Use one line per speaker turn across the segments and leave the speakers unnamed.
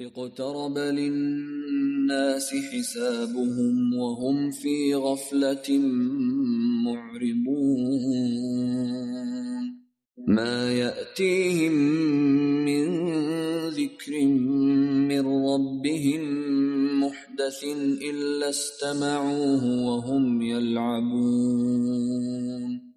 اقترب للناس حسابهم وهم في غفلة معرضون ما يأتيهم من ذكر من ربهم محدث إلا استمعوه وهم يلعبون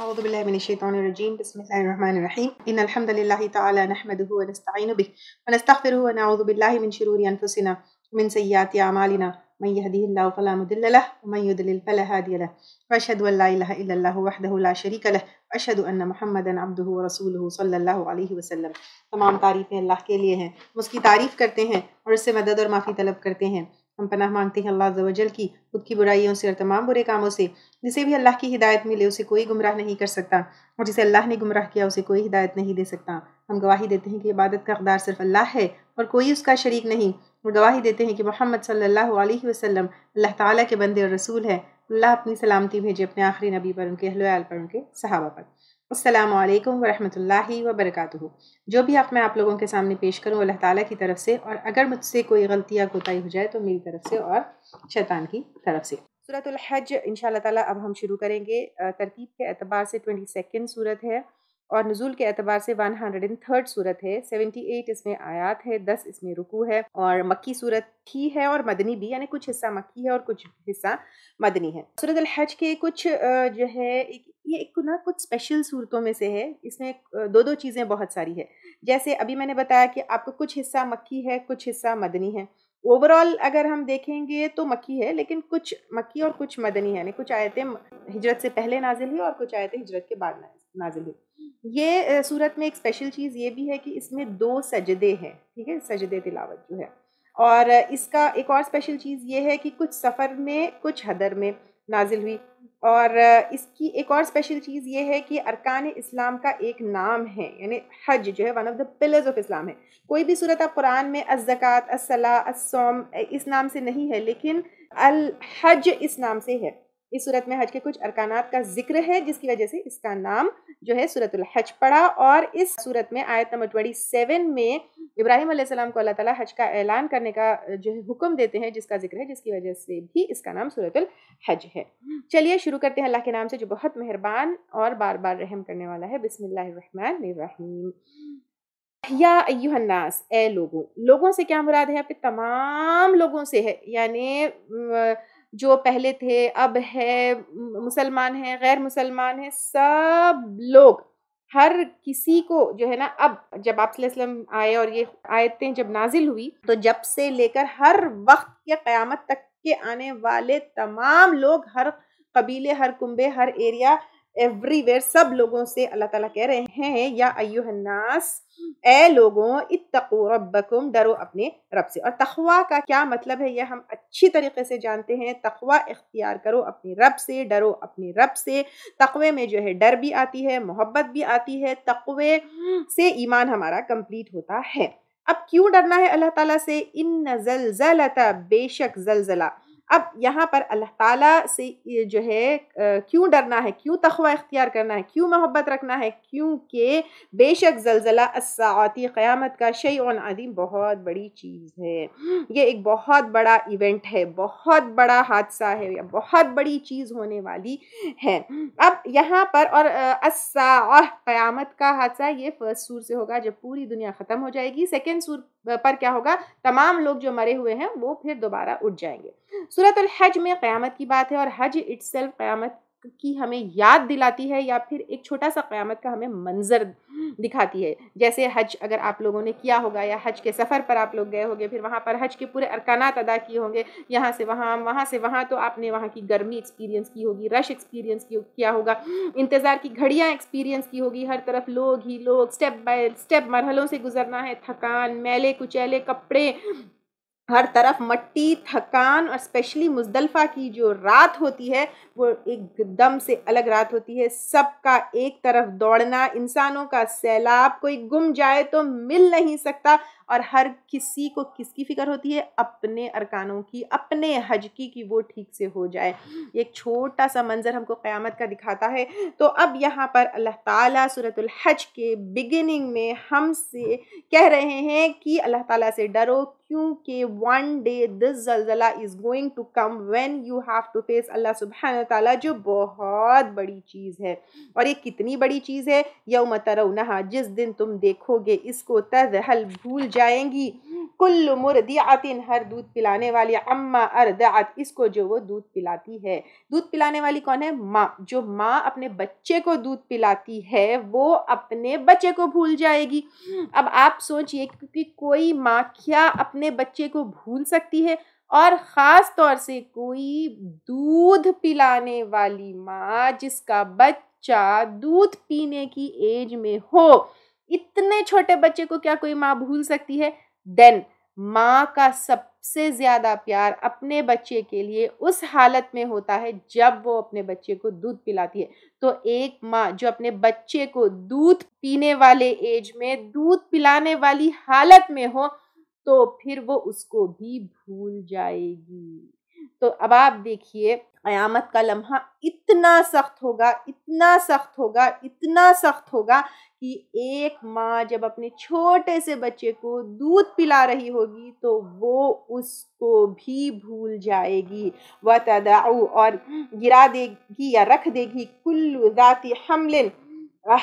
أعوذ بالله من الشيطان الرجيم بسم الله الرحمن الرحيم إن الحمد لله تعالى نحمده ونستعين به ونستغفره ونعوذ بالله من شرور أنفسنا ومن سيئات أعمالنا من يهده الله فلا مضل له ومن يضلل فلا هادي له وأشهد أن لا إله إلا الله وحده لا شريك له अशद Mohammad Abdu रसूल सल्लल्लाहु अलैहि वसल्लम तमाम तारीफ़ें अल्लाह के लिए हैं उसकी तारीफ़ करते हैं और उससे मदद और माफ़ी तलब करते हैं हम पनाह मांगते हैं अल्लाह जवजल की खुद की बुराइयों से और तमाम बुरे कामों से जिसे भी अल्लाह की हिदायत मिले उसे कोई गुमराह नहीं कर सकता और जिसे अल्लाह ने गुमराह किया उसे कोई हिदायत नहीं दे सकता हम गवाही देते हैं कि इबादत का अकदार सिर्फ अल्लाह है और कोई उसका शरीक नहीं और गवाही देते हैं कि मोहम्मद सल्लल्लाहु अलैहि वसल्लम अल्लाह ताला के बंदे और रसूल है अल्लाह अपनी सलामती भेजे अपने आखिरी नबी पर उनके अहलोल पर उनके सहाबा पर अल्लाम वरहमल वबरक जो भी आप मैं आप लोगों के सामने पेश करूँ अल्लाह ताला की तरफ से और अगर मुझसे कोई गलती या कोताही हो जाए तो मेरी तरफ से और शैतान की तरफ से सूरत हज इन ताला अब हम शुरू करेंगे तरतीब के अतबार से ट्वेंटी सेकेंड सूरत है और नजूल के अतबार से वन हंड्रेड एंड थर्ड सूरत है सेवेंटी एट इसमें आयात है दस इसमें रुकू है और मक्की सूरत ही है और मदनी भी यानी कुछ हिस्सा मक्की है और कुछ हिस्सा मदनी है सूरत हज के कुछ जो है एक ये एक ना कुछ स्पेशल सूरतों में से है इसमें दो दो चीज़ें बहुत सारी है जैसे अभी मैंने बताया कि आपको कुछ हिस्सा मक्की है कुछ हिस्सा मदनी है ओवरऑल अगर हम देखेंगे तो मक्की है लेकिन कुछ मक्की और कुछ मदनी है यानी कुछ आयतें हिजरत से पहले नाजिल हुई और कुछ आयतें हिजरत के बाद नाजिल हुई ये सूरत में एक स्पेशल चीज़ ये भी है कि इसमें दो सजदे हैं ठीक है सजदे तिलावत जो है और इसका एक और स्पेशल चीज़ ये है कि कुछ सफ़र में कुछ हदर में नाजिल हुई और इसकी एक और स्पेशल चीज़ ये है कि अरकान इस्लाम का एक नाम है यानी हज जो है one of the pillars of Islam है कोई भी सूरत आप कुरान में अज़क़ात असला असोम इस नाम से नहीं है लेकिन अल हज इस नाम से है इस सूरत में हज के कुछ अरकानात का जिक्र है जिसकी वजह से इसका नाम जो है सूरतुल हज पड़ा और इस सूरत में आयत नंबर ट्वेंटी सेवन में इब्राहिम अलैहिस्सलाम को अल्लाह ताला हज का ऐलान करने का जो है हुक्म देते हैं जिसका जिक्र है जिसकी वजह से भी इसका नाम सूरतुल हज है चलिए शुरू करते हैं अल्लाह के नाम से जो बहुत मेहरबान और बार बार रहम करने वाला है बिसमीम या अयुहन्नास ए लोगों लोगों से क्या मुराद है यहाँ पे तमाम लोगों से है यानी जो पहले थे अब है मुसलमान है गैर मुसलमान है सब लोग हर किसी को जो है ना अब जब आप आए और ये आयतें जब नाजिल हुई तो जब से लेकर हर वक्त के क़यामत तक के आने वाले तमाम लोग हर कबीले हर कुंबे हर एरिया एवरीवेयर सब लोगों से अल्लाह ताला कह रहे हैं या अयुहन्नास ए लोगों इतको रबकुम डरो अपने रब से और तखवा का क्या मतलब है यह हम अच्छी तरीके से जानते हैं तखवा इख्तियार करो अपने रब से डरो अपने रब से तकवे में जो है डर भी आती है मोहब्बत भी आती है तकवे से ईमान हमारा कंप्लीट होता है अब क्यों डरना है अल्लाह ताला से इन जलजलता बेशक जलजला अब यहाँ पर अल्लाह ताला से जो है क्यों डरना है क्यों तखवा इख्तियार करना है क्यों मोहब्बत रखना है क्योंकि बेशक जलजला असाती क़्यामत का शई अदीम बहुत बड़ी चीज़ है ये एक बहुत बड़ा इवेंट है बहुत बड़ा हादसा है या बहुत बड़ी चीज़ होने वाली है अब यहाँ पर और असा क़्यामत का हादसा ये फर्स्ट सूर से होगा जब पूरी दुनिया ख़त्म हो जाएगी सेकेंड सूर पर क्या होगा तमाम लोग जो मरे हुए हैं वो फिर दोबारा उठ जाएंगे सूरत हज में क़्यामत की बात है और हज इट्सल्फ क़्यामत की हमें याद दिलाती है या फिर एक छोटा सा क़्यामत का हमें मंज़र दिखाती है जैसे हज अगर आप लोगों ने किया होगा या हज के सफ़र पर आप लोग गए होंगे फिर वहाँ पर हज के पूरे अरकाना अदा किए होंगे यहाँ से वहाँ वहाँ से वहाँ तो आपने वहाँ की गर्मी एक्सपीरियंस की होगी रश एक्सपीरियंस किया होगा इंतज़ार की घड़ियाँ एक्सपीरियंस की होगी हर तरफ लोग ही लोग स्टेप बाय स्टेप मरहलों से गुजरना है थकान मैले कुचैले कपड़े हर तरफ मट्टी थकान और स्पेशली मुजदलफा की जो रात होती है वो एकदम से अलग रात होती है सबका एक तरफ दौड़ना इंसानों का सैलाब कोई गुम जाए तो मिल नहीं सकता और हर किसी को किसकी फ़िक्र होती है अपने अरकानों की अपने हज की कि वो ठीक से हो जाए एक छोटा सा मंज़र हमको क़्यामत का दिखाता है तो अब यहाँ पर अल्लाह ताला सूरतुल हज के बिगिनिंग में हमसे कह रहे हैं कि अल्लाह ताला से डरो क्योंकि वन डे दिस जलजला is going to come when you have to face Allah सुबहान तला जो बहुत बड़ी चीज़ है और ये कितनी बड़ी चीज़ है यौम तरह जिस दिन तुम देखोगे इसको तजहल भूल जाएंगी कुल मुरदियातिन हर दूध पिलाने वाली अम्मा अरदात इसको जो वो दूध पिलाती है दूध पिलाने वाली कौन है माँ जो माँ अपने बच्चे को दूध पिलाती है वो अपने बच्चे को भूल जाएगी अब आप सोचिए क्योंकि कोई माँ क्या अपने अपने बच्चे को भूल सकती है और ख़ास तौर से कोई दूध पिलाने वाली माँ जिसका बच्चा दूध पीने की एज में हो इतने छोटे बच्चे को क्या कोई माँ भूल सकती है देन माँ का सबसे ज़्यादा प्यार अपने बच्चे के लिए उस हालत में होता है जब वो अपने बच्चे को दूध पिलाती है तो एक माँ जो अपने बच्चे को दूध पीने वाले एज में दूध पिलाने वाली हालत में हो तो फिर वो उसको भी भूल जाएगी तो अब आप देखिए क़यामत का लम्हा इतना सख्त होगा इतना सख्त होगा इतना सख्त होगा कि एक माँ जब अपने छोटे से बच्चे को दूध पिला रही होगी तो वो उसको भी भूल जाएगी व तदाऊ और गिरा देगी या रख देगी कुल्लू ज़ाती हमलिन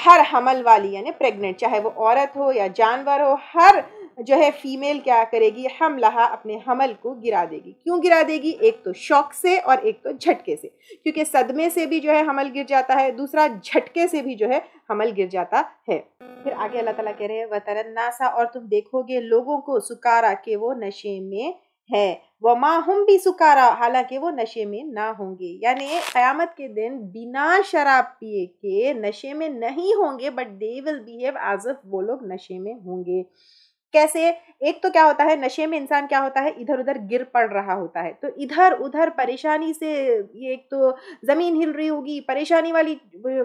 हर हमल वाली यानी प्रेग्नेंट चाहे वो औरत हो या जानवर हो हर जो है फ़ीमेल क्या करेगी हम लहा अपने हमल को गिरा देगी क्यों गिरा देगी एक तो शौक से और एक तो झटके से क्योंकि सदमे से भी जो है हमल गिर जाता है दूसरा झटके से भी जो है हमल गिर जाता है फिर आगे अल्लाह ताला कह रहे हैं वतरन नासा और तुम देखोगे लोगों को सुकारा के वो नशे में है व माँ हम भी सुकारा हालांकि वो नशे में ना होंगे यानी क़यामत के दिन बिना शराब पिए के नशे में नहीं होंगे but they will behave as if वो लोग नशे में होंगे कैसे एक तो क्या होता है नशे में इंसान क्या होता है इधर उधर गिर पड़ रहा होता है तो इधर उधर परेशानी से ये एक तो ज़मीन हिल रही होगी परेशानी वाली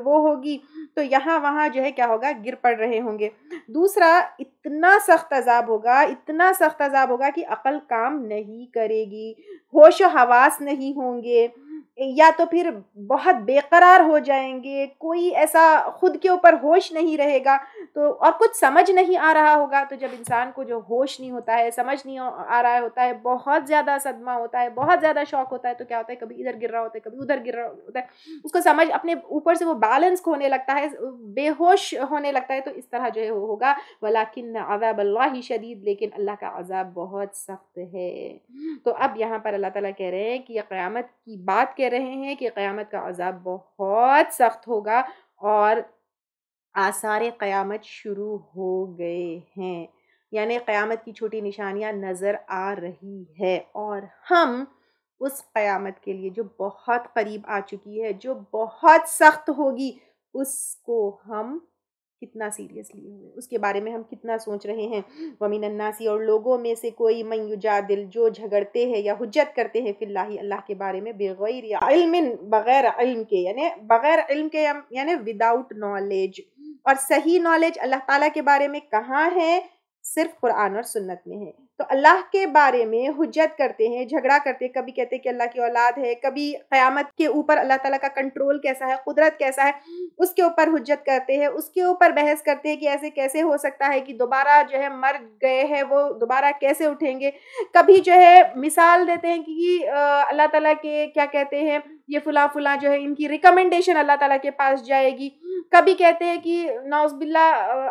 वो होगी तो यहाँ वहाँ जो है क्या होगा गिर पड़ रहे होंगे दूसरा इतना सख्त अजाब होगा इतना सख्त अजाब होगा कि अकल काम नहीं करेगी होश हवास नहीं होंगे या तो फिर बहुत बेकरार हो जाएंगे कोई ऐसा खुद के ऊपर होश नहीं रहेगा तो और कुछ समझ नहीं आ रहा होगा तो जब इंसान को जो होश नहीं होता है समझ नहीं आ रहा होता है बहुत ज़्यादा सदमा होता है बहुत ज़्यादा शौक होता है तो क्या होता है कभी इधर गिर रहा होता है कभी उधर गिर रहा होता है उसको समझ अपने ऊपर से वो बैलेंस खोने लगता है बेहोश होने लगता है तो इस तरह जो है वो होगा वलाकिन आजाब अल्लाह ही शदीद लेकिन अल्लाह का आजाब बहुत सख्त है तो अब यहाँ पर अल्लाह ताला कह रहे हैं कि यह क़्यामत की बात बात कह रहे हैं कि क़यामत का अजाब बहुत सख्त होगा और आसार क़यामत शुरू हो गए हैं यानी क़यामत की छोटी निशानियां नज़र आ रही है और हम उस क़यामत के लिए जो बहुत करीब आ चुकी है जो बहुत सख्त होगी उसको हम कितना सीरियस लिए हुए उसके बारे में हम कितना सोच रहे हैं वमीन अन्नासी और लोगों में से कोई मयुजा दिल जो झगड़ते हैं या हुज्जत करते हैं फिल्लाही अल्लाह के बारे में बेगैर या बगैर इल्म के यानी बगैर इल्म के यानी विदाउट नॉलेज और सही नॉलेज अल्लाह ताला के बारे में कहाँ है सिर्फ कुरान और सुन्नत में है तो अल्लाह के बारे में हुज्जत करते हैं झगड़ा करते हैं कभी कहते हैं कि अल्लाह की औलाद है कभी क़यामत के ऊपर अल्लाह ताला का कंट्रोल कैसा है कुदरत कैसा है उसके ऊपर हुज्जत करते हैं उसके ऊपर बहस करते हैं कि ऐसे कैसे हो सकता है कि दोबारा जो है मर गए हैं वो दोबारा कैसे उठेंगे कभी जो है मिसाल देते हैं कि अल्लाह ताला के क्या कहते हैं ये फ़ुला फ़ुला जो है इनकी रिकमेंडेशन अल्लाह ताला के पास जाएगी कभी कहते हैं कि नौजबिल्ला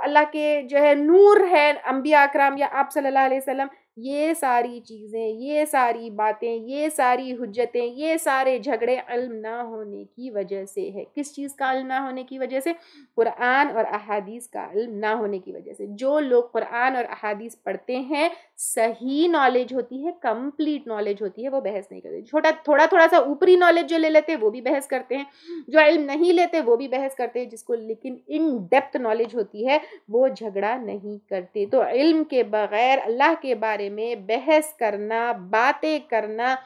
अल्लाह के जो है नूर है अम्बिया अकराम या आप सल्लल्लाहु अलैहि वसल्लम ये सारी चीज़ें ये सारी बातें ये सारी हजतें ये सारे झगड़े अलम ना होने की वजह से है किस चीज़ का अलम ना होने की वजह से कुरान और अहादीस का अलम ना होने की वजह से जो लोग कुरान और अहादीस पढ़ते हैं सही नॉलेज होती है कंप्लीट नॉलेज होती है वो बहस नहीं करते छोटा थोड़ा थोड़ा सा ऊपरी नॉलेज जो ले लेते हैं वो भी बहस करते हैं जो इल्म नहीं लेते वो भी बहस करते हैं जिसको लेकिन इन डेप्थ नॉलेज होती है वो झगड़ा नहीं करते तो इल्म के बगैर अल्लाह के बारे बारे में बहस करना बातें करना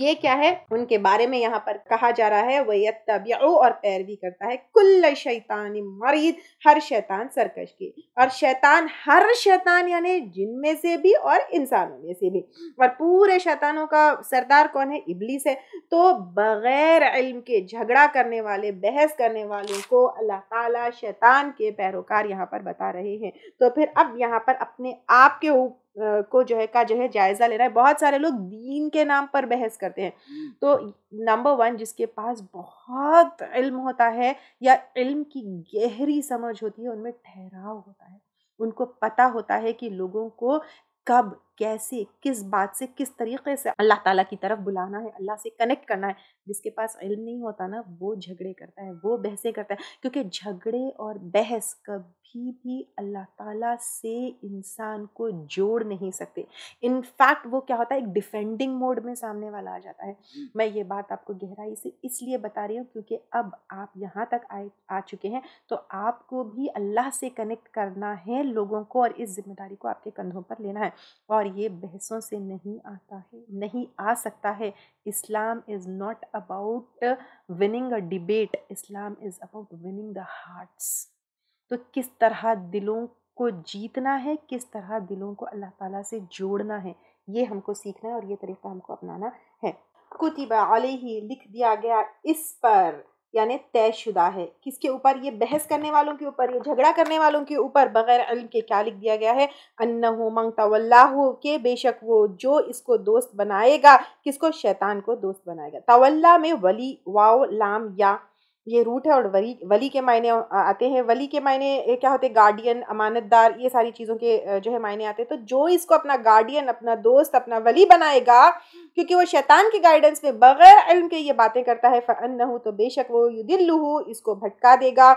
ये क्या है उनके बारे में यहाँ पर कहा जा रहा है वह तबियो और पैरवी करता है कुल्ल शैतान मरीद हर शैतान सरकश के और शैतान हर शैतान यानी जिनमें से भी और इंसानों में से भी और पूरे शैतानों का सरदार कौन है इबलीस है तो बग़ैर इल्म के झगड़ा करने वाले बहस करने वालों को अल्लाह ताला शैतान के पैरोकार यहाँ पर बता रहे हैं तो फिर अब यहाँ पर अपने आप के ऊपर को जो है का जो है जायज़ा लेना है बहुत सारे लोग दीन के नाम पर बहस करते हैं तो नंबर वन जिसके पास बहुत इल्म होता है या इल्म की गहरी समझ होती है उनमें ठहराव होता है उनको पता होता है कि लोगों को कब कैसे किस बात से किस तरीके से अल्लाह ताला की तरफ बुलाना है अल्लाह से कनेक्ट करना है जिसके पास इल्म नहीं होता ना वो झगड़े करता है वो बहसें करता है क्योंकि झगड़े और बहस कभी भी अल्लाह ताला से इंसान को जोड़ नहीं सकते इनफैक्ट वो क्या होता है एक डिफेंडिंग मोड में सामने वाला आ जाता है मैं ये बात आपको गहराई से इसलिए बता रही हूँ क्योंकि अब आप यहाँ तक आए आ चुके हैं तो आपको भी अल्लाह से कनेक्ट करना है लोगों को और इस जिम्मेदारी को आपके कंधों पर लेना है और और ये बहसों से नहीं आता है नहीं आ सकता है Islam is not about winning a debate Islam is about winning the hearts तो किस तरह दिलों को जीतना है किस तरह दिलों को अल्लाह ताला से जोड़ना है ये हमको सीखना है और ये तरीका हमको अपनाना है कुतिबा अलही लिख दिया गया इस पर यानी तयशुदा है किसके ऊपर ये बहस करने वालों के ऊपर ये झगड़ा करने वालों के ऊपर बगैर अल्म के क्या लिख दिया गया है अन्ना मंग हो के बेशक वो जो इसको दोस्त बनाएगा किसको शैतान को दोस्त बनाएगा तवल्ला में वली वाओ लाम या ये रूट है और वली वली के मायने आते हैं वली के मायने क्या होते हैं गार्डियन अमानतदार ये सारी चीज़ों के जो है मायने आते हैं तो जो इसको अपना गार्डियन अपना दोस्त अपना वली बनाएगा क्योंकि वो शैतान के गाइडेंस में बगैर इल्म के ये बातें करता है फ़न तो बेशक वो युदिल्लू इसको भटका देगा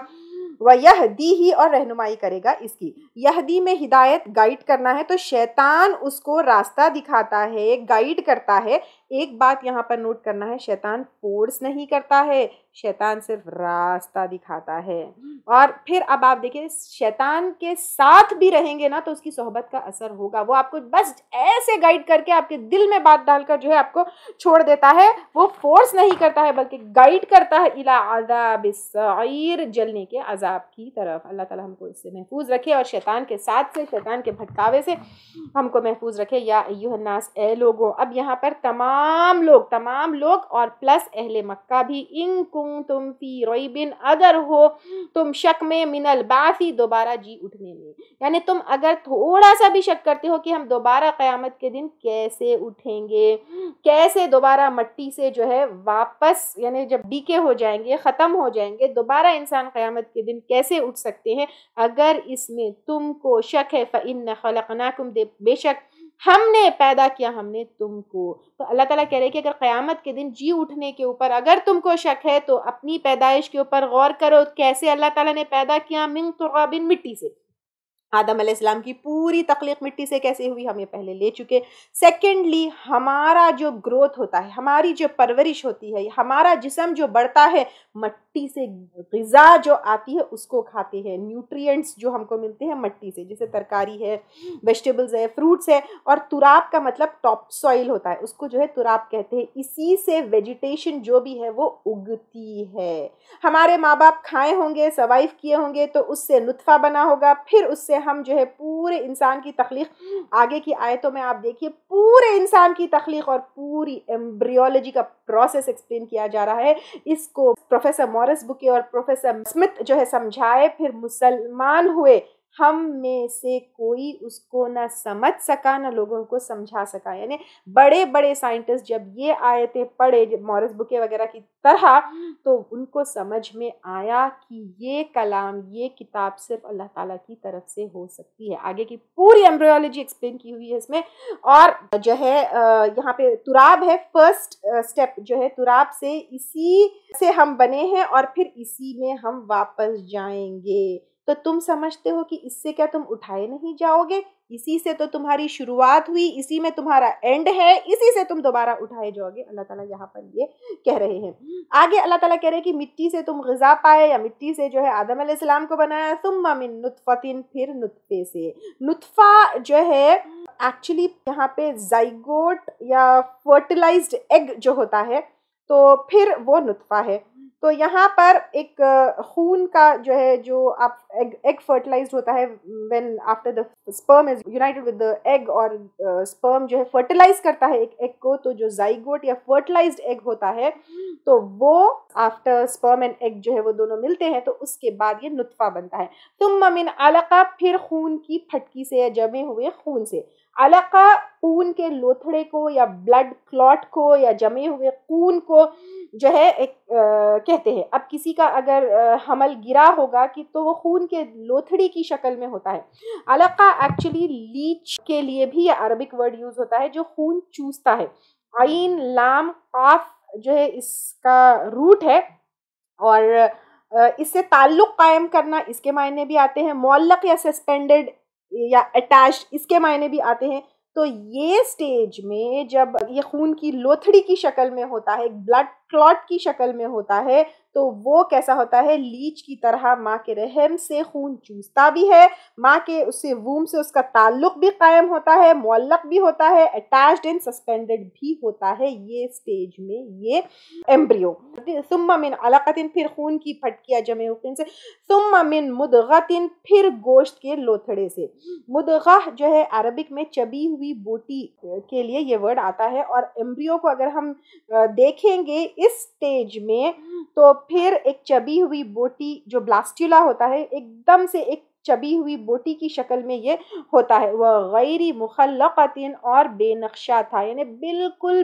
व यह दी ही और रहनुमाई करेगा इसकी यह दी में हिदायत गाइड करना है तो शैतान उसको रास्ता दिखाता है गाइड करता है एक बात यहाँ पर नोट करना है शैतान फोर्स नहीं करता है शैतान सिर्फ रास्ता दिखाता है और फिर अब आप देखिए शैतान के साथ भी रहेंगे ना तो उसकी सोहबत का असर होगा वो आपको बस ऐसे गाइड करके आपके दिल में बात डालकर जो है आपको छोड़ देता है वो फोर्स नहीं करता है बल्कि गाइड करता है इला आजाब जलने के अजाब की तरफ अल्लाह ताला हमको इससे महफूज रखे और शैतान के साथ से शैतान के भटकावे से हमको महफूज रखे या यूहन्नास ए लोगों अब यहाँ पर तमाम तमाम लोग तमाम लोग और प्लस अहले मक्का भी इन कुम तुम फी रोई बिन अगर हो तुम शक में मिनल बाफी दोबारा जी उठने में यानी तुम अगर थोड़ा सा भी शक करते हो कि हम दोबारा क़यामत के दिन कैसे उठेंगे कैसे दोबारा मट्टी से जो है वापस यानी जब डीके हो जाएंगे ख़त्म हो जाएंगे दोबारा इंसान क़यामत के दिन कैसे उठ सकते हैं अगर इसमें तुमको शक है इन खलकना कुम बेशक हमने पैदा किया हमने तुमको तो अल्लाह ताला कह रहे कि अगर क़यामत के दिन जी उठने के ऊपर अगर तुमको शक है तो अपनी पैदाइश के ऊपर गौर करो कैसे अल्लाह ताला ने पैदा किया मिंग तुराबिन मिट्टी से आदम आसमाम की पूरी तख्लीक मिट्टी से कैसे हुई हम ये पहले ले चुके सेकेंडली हमारा जो ग्रोथ होता है हमारी जो परवरिश होती है हमारा जिसम जो बढ़ता है मट्टी से गज़ा जो आती है उसको खाते हैं न्यूट्रिएंट्स जो हमको मिलते हैं मट्टी से जैसे तरकारी है वेजिटेबल्स है फ्रूट्स है और तुराब का मतलब टॉप सॉइल होता है उसको जो है तुराब कहते हैं इसी से वेजिटेशन जो भी है वो उगती है हमारे माँ बाप खाए होंगे सर्वाइव किए होंगे तो उससे लुत्फा बना होगा फिर उससे हम जो है पूरे इंसान की तख्लीक आगे की आयतों में आप देखिए पूरे इंसान की तख्लीक और पूरी एम्ब्रियोलॉजी का प्रोसेस एक्सप्लेन किया जा रहा है इसको प्रोफेसर मॉरिस बुके और प्रोफेसर स्मिथ जो है समझाए फिर मुसलमान हुए हम में से कोई उसको ना समझ सका ना लोगों को समझा सका यानी बड़े बड़े साइंटिस्ट जब ये आए थे पढ़े जब मॉरस बुके वगैरह की तरह तो उनको समझ में आया कि ये कलाम ये किताब सिर्फ अल्लाह ताला की तरफ से हो सकती है आगे की पूरी एम्ब्रियोलॉजी एक्सप्लेन की हुई है इसमें और जो है यहाँ पे तुराब है फर्स्ट स्टेप जो है तुराब से इसी से हम बने हैं और फिर इसी में हम वापस जाएंगे तो तुम समझते हो कि इससे क्या तुम उठाए नहीं जाओगे इसी से तो तुम्हारी शुरुआत हुई इसी में तुम्हारा एंड है इसी से तुम दोबारा उठाए जाओगे अल्लाह ताला यहाँ पर ये कह रहे हैं आगे अल्लाह ताला कह रहे हैं कि मिट्टी से तुम गज़ा पाए या मिट्टी से जो है आदम सलाम को बनाया तुम ममिन नुतफ़तिन फिर नुतफ़े से नुतफ़ा जो है एक्चुअली यहाँ पे जाइगोट या फर्टिलाइज्ड एग जो होता है तो फिर वो नुतफ़ा है तो यहाँ पर एक खून का जो है जो आप एग एग फर्टिलाइज होता है when after the sperm is united with the egg और स्पर्म जो है फर्टिलाइज करता है एक एग को तो जो जाइगोट या फर्टिलाइज्ड एग होता है हम्म। तो वो आफ्टर स्पर्म एंड एग जो है वो दोनों मिलते हैं तो उसके बाद ये नुतफ़ा बनता है तुम ममिन अलका फिर खून की फटकी से या जमे हुए खून से अलका खून के लोथड़े को या ब्लड क्लॉट को या जमे हुए खून को जो है एक आ, कहते हैं अब किसी का अगर आ, हमल गिरा होगा कि तो वो खून के लोथड़ी की शक्ल में होता है अलका एक्चुअली लीच के लिए भी अरबिक वर्ड यूज़ होता है जो खून चूसता है आइन लाम काफ जो है इसका रूट है और इससे ताल्लुक़ कायम करना इसके मायने भी आते हैं मौलक या सस्पेंडेड या अटैच इसके मायने भी आते हैं तो ये स्टेज में जब ये खून की लोथड़ी की शक्ल में होता है ब्लड क्लॉट की शक्ल में होता है तो वो कैसा होता है लीच की तरह माँ के रहम से खून चूसता भी है माँ के उससे वूम से उसका ताल्लुक भी कायम होता है मोल्लक भी होता है अटैच्ड एंड सस्पेंडेड भी होता है ये स्टेज में ये एम्ब्रियो सुम्मा मिन अलकतिन फिर खून की फटकिया जमे हुकिन से सुम्मा मिन मुदगतिन फिर गोश्त के लोथड़े से मुदगा जो है अरबिक में चबी हुई बोटी के लिए ये वर्ड आता है और एम्ब्रियो को अगर हम देखेंगे इस स्टेज में हम्म। तो फिर एक चबी हुई बोटी जो ब्लास्ट्यूला होता है एकदम से एक चबी हुई बोटी की शक्ल में ये होता है वह गैरी मुखलक़िन और बेनक्शा था यानी बिल्कुल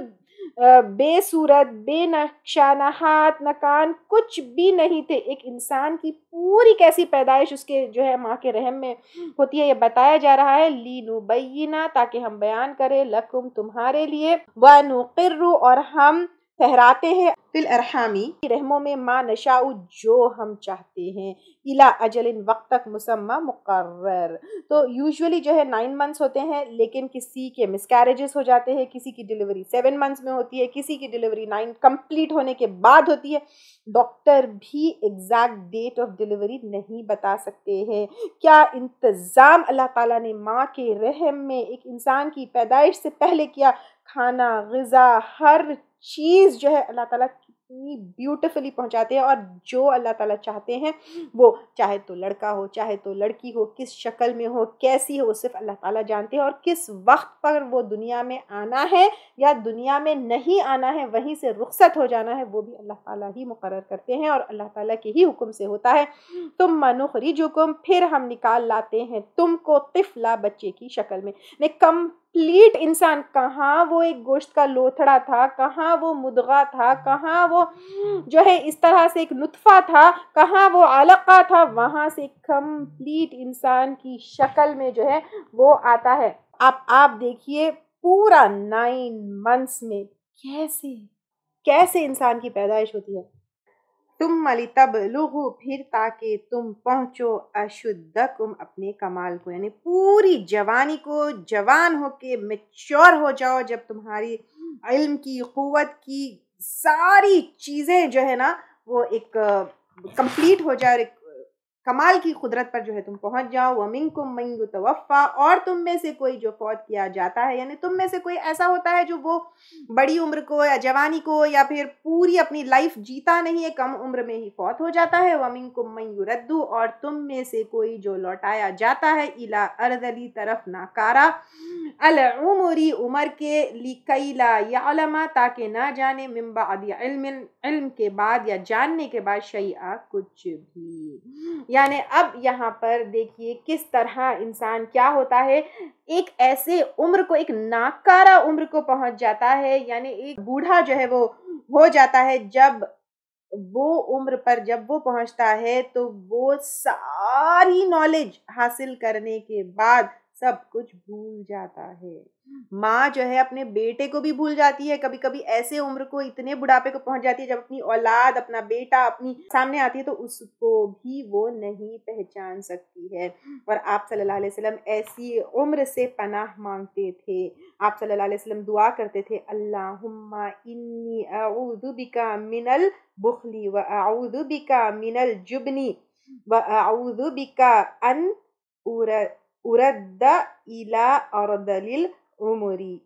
बेसूरत बेनक्शा न हाथ न कान कुछ भी नहीं थे एक इंसान की पूरी कैसी पैदाइश उसके जो है माँ के रहम में होती है ये बताया जा रहा है लीनु बैना ताकि हम बयान करें लकुम तुम्हारे लिए व नुकर्रु और हम ठहराते हैं फिल अरहामी रहमों में माँ नशाउ जो हम चाहते हैं इला इन वक्त तक मुसम्मा मुकर तो यूजुअली जो है नाइन मंथ्स होते हैं लेकिन किसी के मिसकैरेजेस हो जाते हैं किसी की डिलीवरी सेवन मंथ्स में होती है किसी की डिलीवरी नाइन कंप्लीट होने के बाद होती है डॉक्टर भी एग्जैक्ट डेट ऑफ डिलीवरी नहीं बता सकते हैं क्या इंतज़ाम अल्लाह ताला ने माँ के रहम में एक इंसान की पैदाइश से पहले किया खाना गज़ा हर चीज़ जो है अल्लाह ताला कितनी ब्यूटिफुली पहुंचाते हैं और जो अल्लाह ताला चाहते हैं वो चाहे तो लड़का हो चाहे तो लड़की हो किस शक्ल में हो कैसी हो सिर्फ अल्लाह ताला जानते हैं और किस वक्त पर वो दुनिया में आना है या दुनिया में नहीं आना है वहीं से रुख्सत हो जाना है वो भी अल्लाह ताला ही मुकर करते हैं और अल्लाह ताला के ही हुक्म से होता है तुम मनुखरी जुकुम फिर हम निकाल लाते हैं तुमको तिफला बच्चे की शक्ल में कम कंप्लीट इंसान कहाँ वो एक गोश्त का लोथड़ा था कहाँ वो मुदगा था कहाँ वो जो है इस तरह से एक नुतफ़ा था कहाँ वो अलका था वहाँ से कंप्लीट इंसान की शक्ल में जो है वो आता है आप आप देखिए पूरा नाइन मंथ्स में कैसे कैसे इंसान की पैदाइश होती है तुम मलितब लुहु फिर ताकि तुम पहुँचो अशुद्ध कुम अपने कमाल को यानी पूरी जवानी को जवान हो के मेच्योर हो जाओ जब तुम्हारी इल्म की क़वत की सारी चीज़ें जो है ना वो एक कंप्लीट हो जाए और एक कमाल की कुदरत पर जो है तुम पहुंच जाओ वमिन कुम मंगु तवफ़ा और तुम में से कोई जो फौत किया जाता है यानी तुम में से कोई ऐसा होता है जो वो बड़ी उम्र को या जवानी को या फिर पूरी अपनी लाइफ जीता नहीं है कम उम्र में ही फौत हो जाता है वमिन कुम मंगु रद्दू और तुम में से कोई जो लौटाया जाता है इला अर्दली तरफ नाकारा अल उमरी उमर के लिकला या ताकि ना जाने मिम्बा इल्म के बाद या जानने के बाद शैया कुछ भी यानी अब यहाँ पर देखिए किस तरह इंसान क्या होता है एक ऐसे उम्र को एक नाकारा उम्र को पहुंच जाता है यानी एक बूढ़ा जो है वो हो जाता है जब वो उम्र पर जब वो पहुंचता है तो वो सारी नॉलेज हासिल करने के बाद सब कुछ भूल जाता है माँ जो है अपने बेटे को भी भूल जाती है कभी कभी ऐसे उम्र को इतने बुढ़ापे को पहुंच जाती है जब अपनी औलाद अपना बेटा अपनी सामने आती है तो उसको भी वो नहीं पहचान सकती है और आप सल्लल्लाहु अलैहि वसल्लम ऐसी उम्र से पनाह मांगते थे आप सल्लल्लाहु अलैहि वसल्लम दुआ करते थे अल्लाहुम्मा इन्नी बिका मिनल बुखली व बिका मिनल जुबनी व बिका अन أرد إلى أرض العمر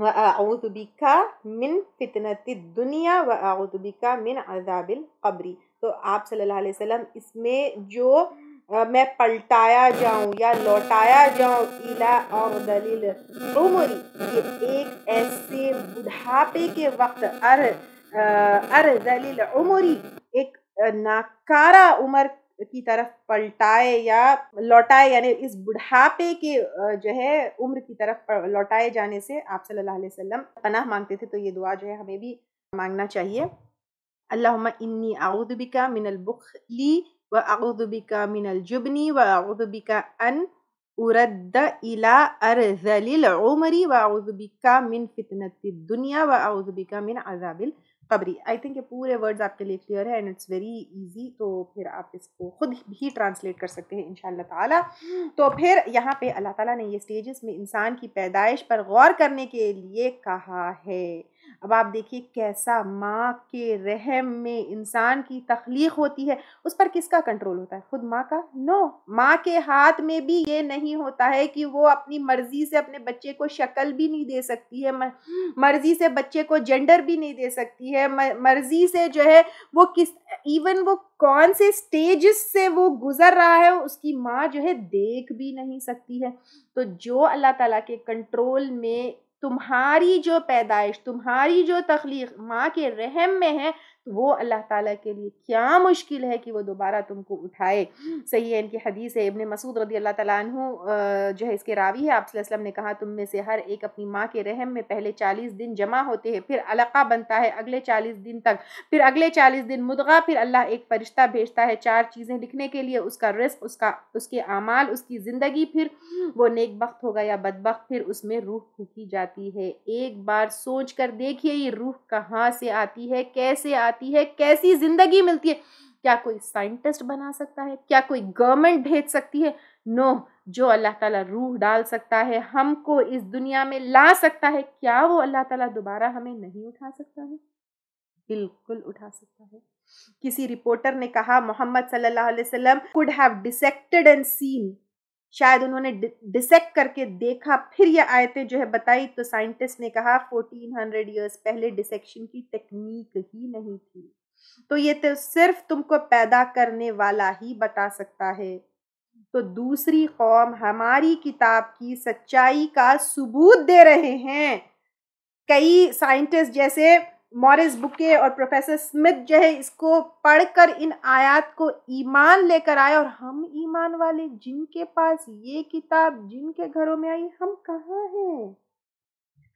وأعوذ بك من फितनत दुनिया व आउद बिका मिन अजाबिल कबरी तो आप सल्लल्लाहु अलैहि वसल्लम इसमें जो आ, मैं पलटाया जाऊं या लौटाया जाऊं इला और दलील उमरी ये एक ऐसे बुढ़ापे के वक्त अर अर दलील उमरी एक नाकारा उम्र की तरफ पलटाए या लौटाए यानी इस बुढ़ापे के जो है उम्र की तरफ लौटाए जाने से आप सल्लल्लाहु अलैहि वसल्लम पनाह मांगते थे तो ये दुआ जो है हमें भी मांगना चाहिए अल्लाहुम्मा इन्नी आउदबिका मिनल बुखली व आउदबिका मिनल जुबनी व आउदबिका अन उरद इला अरजलिल उमरी व आउदबिका मिन फितनत दुनिया व आउदबिका मिन अजाबिल खबरी आई थिंक ये पूरे वर्ड्स आपके लिए क्लियर है एंड इट्स वेरी इजी तो फिर आप इसको खुद भी ट्रांसलेट कर सकते हैं इन ताला तो फिर यहाँ पे अल्लाह ताला ने ये स्टेजेस में इंसान की पैदाइश पर गौर करने के लिए कहा है अब आप देखिए कैसा माँ के रहम में इंसान की तख्लीक होती है उस पर किसका कंट्रोल होता है खुद माँ का नो माँ के हाथ में भी ये नहीं होता है कि वो अपनी मर्ज़ी से अपने बच्चे को शक्ल भी नहीं दे सकती है मर्ज़ी से बच्चे को जेंडर भी नहीं दे सकती है मर्ज़ी से जो है वो किस इवन वो कौन से स्टेज से वो गुज़र रहा है उसकी माँ जो है देख भी नहीं सकती है तो जो अल्लाह ताला के कंट्रोल में तुम्हारी जो पैदाइश तुम्हारी जो तख्लीक माँ के रहम में है तो वो अल्लाह ताला के लिए क्या मुश्किल है कि वो दोबारा तुमको उठाए सही है इनकी हदीस है इबन मसूद रदी अल्लाह तु जो है इसके रावी है आप ने कहा तुम में से हर एक अपनी माँ के रहम में पहले चालीस दिन जमा होते हैं फिर अलका बनता है अगले चालीस दिन तक फिर अगले चालीस दिन मुदगा फिर अल्लाह एक फरिश्ता भेजता है चार चीज़ें लिखने के लिए उसका रिस्क उसका उसके अमाल उसकी ज़िंदगी फिर वो नेक वक्त होगा या बदबक फिर उसमें रूह फूकी जाती है एक बार सोच कर देखिए ये रूह कहाँ से आती है कैसे आती जाती है कैसी जिंदगी मिलती है क्या कोई साइंटिस्ट बना सकता है क्या कोई गवर्नमेंट भेज सकती है नो no, जो अल्लाह ताला रूह डाल सकता है हमको इस दुनिया में ला सकता है क्या वो अल्लाह ताला दोबारा हमें नहीं उठा सकता है बिल्कुल उठा सकता है किसी रिपोर्टर ने कहा मोहम्मद सल्लल्लाहु अलैहि वसल्लम could have dissected and seen शायद उन्होंने डिसेक्ट करके देखा फिर ये आयतें जो है बताई तो साइंटिस्ट ने कहा 1400 ईयर्स पहले डिसेक्शन की टेक्निक ही नहीं थी तो ये तो सिर्फ तुमको पैदा करने वाला ही बता सकता है तो दूसरी कौम हमारी किताब की सच्चाई का सबूत दे रहे हैं कई साइंटिस्ट जैसे मॉरिस बुके और प्रोफेसर स्मिथ जो है इसको पढ़कर इन आयात को ईमान लेकर आए और हम ईमान वाले जिनके पास ये किताब जिनके घरों में आई हम कहाँ हैं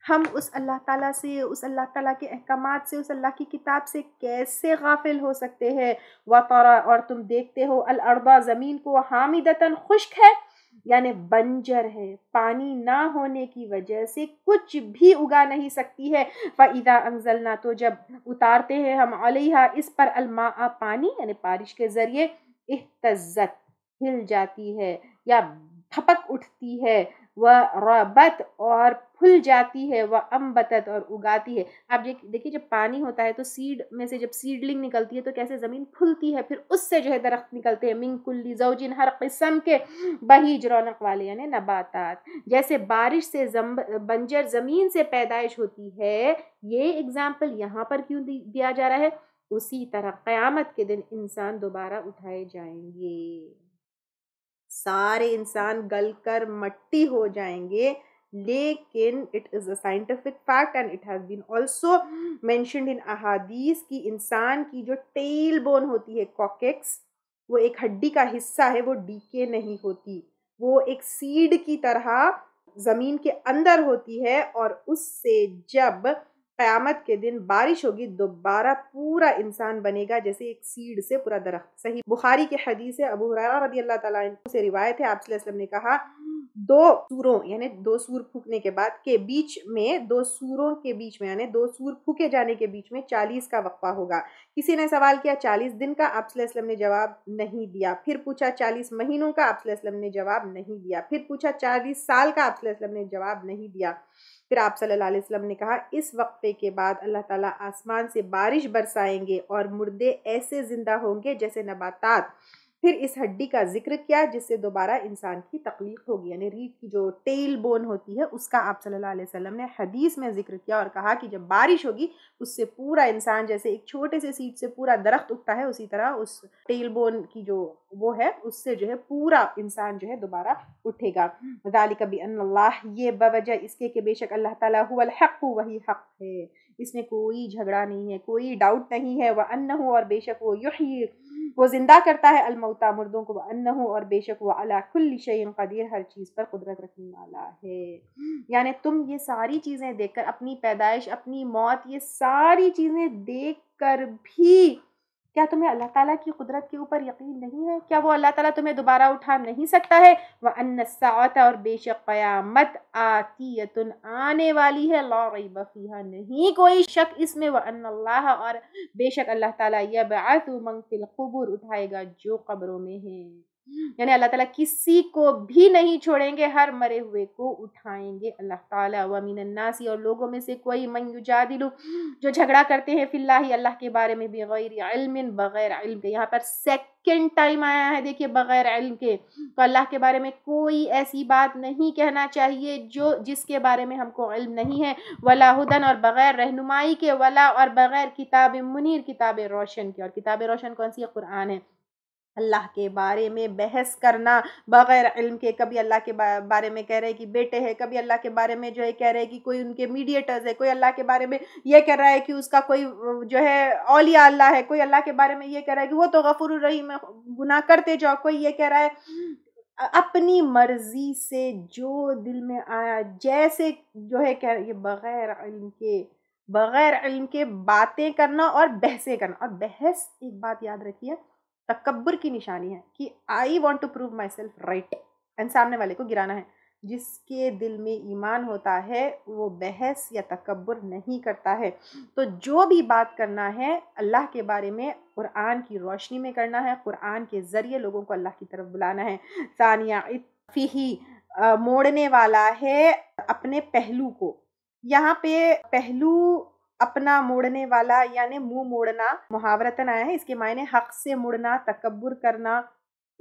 हम उस अल्लाह ताला से उस अल्लाह ताला के अहकाम से उस अल्लाह की किताब से कैसे गाफिल हो सकते हैं वा और तुम देखते हो अरबा ज़मीन को हामिदतन खुश्क है यानी बंजर है पानी ना होने की वजह से कुछ भी उगा नहीं सकती है फ़ैदा अंजलना तो जब उतारते हैं हम अलहा इस पर अलमा पानी यानी बारिश के ज़रिए इहतज़त हिल जाती है या धपक उठती है वह रबत और फुल जाती है वह अम्बतत और उगाती है आप देखिए जब पानी होता है तो सीड में से जब सीडलिंग निकलती है तो कैसे ज़मीन फुलती है फिर उससे जो है दरख्त निकलते हैं मिंगकुल्ली जोजिन हर किस्म के बहीज रौनक वाले यानी नबातात जैसे बारिश से जम बंजर ज़मीन से पैदाइश होती है ये एग्ज़ाम्पल यहाँ पर क्यों दिया जा रहा है उसी तरह क़यामत के दिन इंसान दोबारा उठाए जाएंगे सारे इंसान गल कर मट्टी हो जाएंगे लेकिन it is a scientific fact and it has been also mentioned in अहादीस कि इंसान की जो टेल बोन होती है कॉकेक्स वो एक हड्डी का हिस्सा है वो डीके नहीं होती वो एक सीड की तरह ज़मीन के अंदर होती है और उससे जब क़्यामत के दिन बारिश होगी दोबारा पूरा इंसान बनेगा जैसे एक सीड से पूरा दरख्त सही बुखारी के हदीस है अबू हुरैरा रदी अल्लाह तला से रिवायत है आप ने कहा दो सूरों यानी दो सूर फूकने के बाद के बीच में दो सूरों के बीच में यानी दो सूर फूके जाने के बीच में चालीस का वक्फा होगा किसी ने सवाल किया चालीस दिन का आप ने जवाब नहीं दिया फिर पूछा चालीस महीनों का आप ने जवाब नहीं दिया फिर पूछा चालीस साल का आप ने जवाब नहीं दिया फिर आप सल्लल्लाहु अलैहि वसल्लम ने कहा इस वक्फे के बाद अल्लाह ताला आसमान से बारिश बरसाएंगे और मुर्दे ऐसे ज़िंदा होंगे जैसे नबातात फिर इस हड्डी का जिक्र किया जिससे दोबारा इंसान की तकलीफ होगी यानी रीढ़ की जो टेल बोन होती है उसका आप सल्लल्लाहु अलैहि वसल्लम ने हदीस में जिक्र किया और कहा कि जब बारिश होगी उससे पूरा इंसान जैसे एक छोटे से सीट से पूरा दरख्त उगता है उसी तरह उस टेल बोन की जो वो है उससे जो है पूरा इंसान जो है दोबारा उठेगा दाली कभी अल्लाह ये बवजह इसके कि बेशक अल्लाह ताला हुवल हक वही हक है इसमें कोई झगड़ा नहीं है कोई डाउट नहीं है वह अन्न और बेशक वो यही वो जिंदा करता है अलमौता मुर्दों को अन्ना और बेशक वह अला कुल्ली शयन कदीर हर चीज़ पर कुदरत रखने वाला है यानी तुम ये सारी चीज़ें देख कर अपनी पैदाइश अपनी मौत ये सारी चीज़ें देख कर भी क्या तुम्हें अल्लाह ताला की कुदरत के ऊपर यकीन नहीं है क्या वो अल्लाह ताला तुम्हें दोबारा उठा नहीं सकता है वह अन्नसात और बेशक क़यामत आतीयतन आने वाली है ला बफ़ीहा नहीं कोई शक इसमें वह अल्लाह और बेशक अल्लाह ताला यह बात मंगफिल कबूर उठाएगा जो कब्रों में है यानी अल्लाह ताला किसी को भी नहीं छोड़ेंगे हर मरे हुए को उठाएंगे अल्लाह ताला वमीन नासी और लोगों में से कोई मंगुजादिलू जो झगड़ा करते हैं फिल्ला ही अल्लाह के बारे में बगैर इल्म बगैर इल्म के यहाँ पर सेकेंड टाइम आया है देखिए बगैर इल्म के तो अल्लाह के बारे में कोई ऐसी बात नहीं कहना चाहिए जो जिसके बारे में हमको इल्म नहीं है वला हुदन और बगैर रहनुमाई के वला और बगैर किताब मुनीर किताब रोशन के और किताब रोशन कौन सी है कुरान है अल्लाह के बारे में बहस करना बग़ैर इल्म के कभी अल्लाह के बारे में कह रहे हैं कि बेटे है कभी अल्लाह के बारे में जो है कह रहे हैं कि कोई उनके मीडिएटर्स है कोई अल्लाह के बारे में यह कह रहा है कि उसका कोई जो है औलिया अल्लाह है कोई अल्लाह के बारे में यह कह रहा है कि वो तो गफुर रही गुनाह करते जाओ कोई ये कह रहा है अपनी मर्जी से जो दिल में आया जैसे जो है कह ये बग़ैर इल्म के बग़ैर इल्म के बातें करना और बहसें करना और बहस एक बात याद रखिए तकबर की निशानी है कि I want to prove myself right and सामने वाले को गिराना है जिसके दिल में ईमान होता है वो बहस या तकबर नहीं करता है तो जो भी बात करना है अल्लाह के बारे में कुरान की रोशनी में करना है कुरान के ज़रिए लोगों को अल्लाह की तरफ बुलाना है सानिया फ़ी मोड़ने वाला है अपने पहलू को यहाँ पे पहलू अपना मोड़ने वाला यानी मुंह मोड़ना मुहावरतन आया है इसके मायने हक से मुड़ना तकबर करना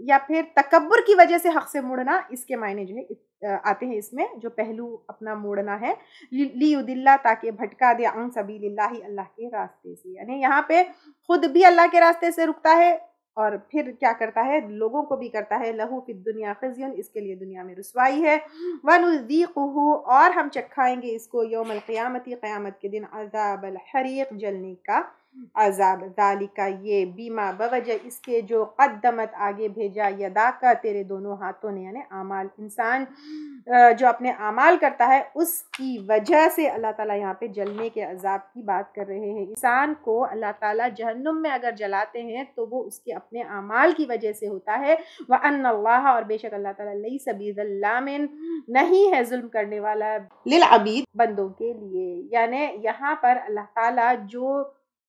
या फिर तकबर की वजह से हक से मुड़ना इसके मायने जो है आते हैं इसमें जो पहलू अपना मोड़ना है ली उदिल्ला ताकि भटका दे अंग सबील अल्लाह के रास्ते से यानी यहाँ पे खुद भी अल्लाह के रास्ते से रुकता है और फिर क्या करता है लोगों को भी करता है लहू फिर दुनिया खजियन इसके लिए दुनिया में रसवाई है वन वनुज़ीक़ू और हम चखाएंगे इसको योम क़्यामती क़्यामत के दिन अजाबल हरीक जलने का अजाब जालिका ये बीमा बवजह इसके जो कदमत आगे भेजा यदा का तेरे दोनों हाथों ने यानी आमाल इंसान जो अपने आमाल करता है उसकी वजह से अल्लाह ताला यहाँ पे जलने के अजाब की बात कर रहे हैं इंसान को अल्लाह ताला जहन्नुम में अगर जलाते हैं तो वो उसके अपने आमाल की वजह से होता है वह अल्लाह और बेशक अल्लाह ताला लई सबीज़ल्लामिन नहीं है जुल्म करने वाला लिल अबीद बंदों के लिए यानि यहाँ पर अल्लाह ताला जो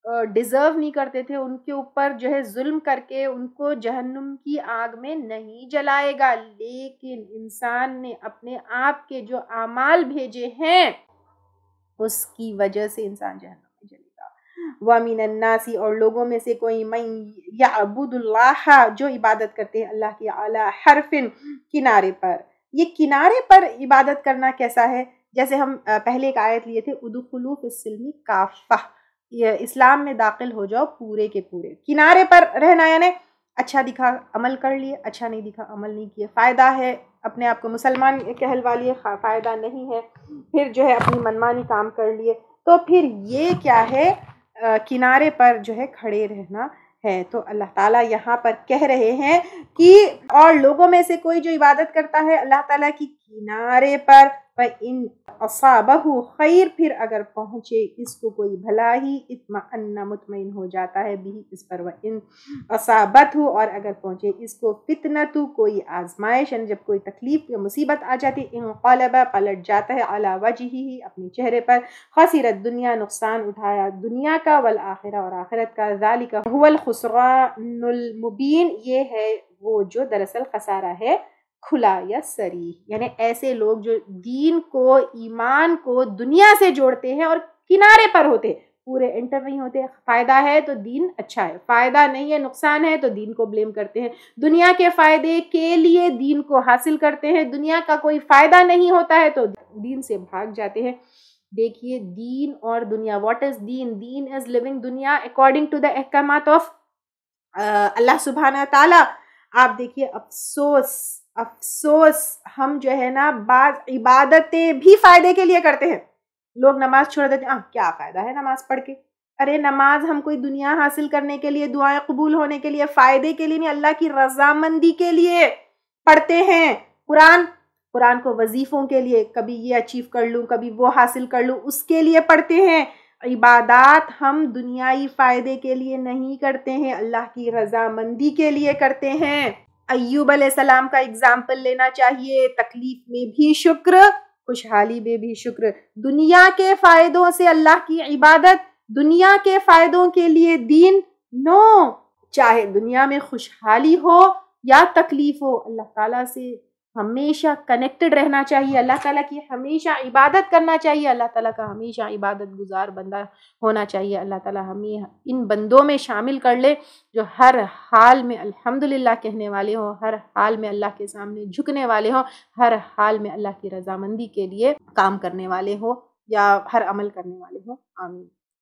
डिज़र्व नहीं करते थे उनके ऊपर जो है जुल्म करके उनको जहन्नुम की आग में नहीं जलाएगा लेकिन इंसान ने अपने आप के जो आमाल भेजे हैं उसकी वजह से इंसान जहन्नुम में जलेगा और लोगों में से कोई मई या अबूदुल्ला जो इबादत करते हैं अल्लाह की आला हरफिन किनारे पर ये किनारे पर इबादत करना कैसा है जैसे हम पहले एक आयत लिए थे उदुखलू फिसलमी काफ़ा इस्लाम में दाखिल हो जाओ पूरे के पूरे किनारे पर रहना यानी अच्छा दिखा अमल कर लिए अच्छा नहीं दिखा अमल नहीं किया फ़ायदा है अपने आप को मुसलमान कहलवा लिए फ़ायदा नहीं है फिर जो है अपनी मनमानी काम कर लिए तो फिर ये क्या है आ, किनारे पर जो है खड़े रहना है तो अल्लाह ताला यहाँ पर कह रहे हैं कि और लोगों में से कोई जो इबादत करता है अल्लाह ताला की किनारे पर व इन असाबहु खैर फिर अगर पहुँचे इसको कोई भला ही अन्ना मुतमिन हो जाता है भी इस पर व इन असाबत हो और अगर पहुँचे इसको फितनतु कोई आजमाइश यानी जब कोई तकलीफ या मुसीबत आ जाती इन इनबा पलट जाता है अला वजह ही अपने चेहरे पर खसीरत दुनिया नुकसान उठाया दुनिया का वल आखिरा और आखिरत का जाली का हुल मुबीन ये है वो जो दरअसल खसारा है खुला या सरी यानी ऐसे लोग जो दीन को ईमान को दुनिया से जोड़ते हैं और किनारे पर होते हैं पूरे एंटर नहीं होते फ़ायदा है तो दीन अच्छा है फ़ायदा नहीं है नुकसान है तो दीन को ब्लेम करते हैं दुनिया के फ़ायदे के लिए दीन को हासिल करते हैं दुनिया का कोई फ़ायदा नहीं होता है तो दीन से भाग जाते हैं देखिए दीन और दुनिया व्हाट इज़ दीन दीन इज़ लिविंग दुनिया अकॉर्डिंग टू द अहकाम ऑफ अल्लाह सुबहाना ताला आप देखिए अफसोस अफसोस हम जो है ना बाद इबादतें भी फ़ायदे के लिए करते हैं लोग नमाज छोड़ देते हैं क्या फ़ायदा है नमाज पढ़ के अरे नमाज हम कोई दुनिया हासिल करने के लिए दुआएं कबूल होने के लिए फ़ायदे के लिए नहीं अल्लाह की रजामंदी के लिए पढ़ते हैं कुरान कुरान को वजीफ़ों के लिए कभी ये अचीव कर लूँ कभी वो हासिल कर लूँ उसके लिए पढ़ते हैं इबादत हम दुनियाई फ़ायदे के लिए नहीं करते हैं अल्लाह की रजामंदी के लिए करते हैं अयूब अलैहिस्सलाम का एग्जाम्पल लेना चाहिए तकलीफ में भी शुक्र खुशहाली में भी शुक्र दुनिया के फायदों से अल्लाह की इबादत दुनिया के फायदों के लिए दीन नो चाहे दुनिया में खुशहाली हो या तकलीफ हो अल्लाह ताला से हमेशा कनेक्टेड रहना चाहिए अल्लाह ताला की हमेशा इबादत करना चाहिए अल्लाह ताला का हमेशा इबादत गुजार बंदा होना चाहिए अल्लाह ताला हमें इन बंदों में शामिल कर ले जो हर हाल में अल्हम्दुलिल्लाह कहने वाले हों हर हाल में अल्लाह के सामने झुकने वाले हों हर हाल में अल्लाह की रजामंदी के लिए काम करने वाले हों या हर अमल करने वाले हों आमीन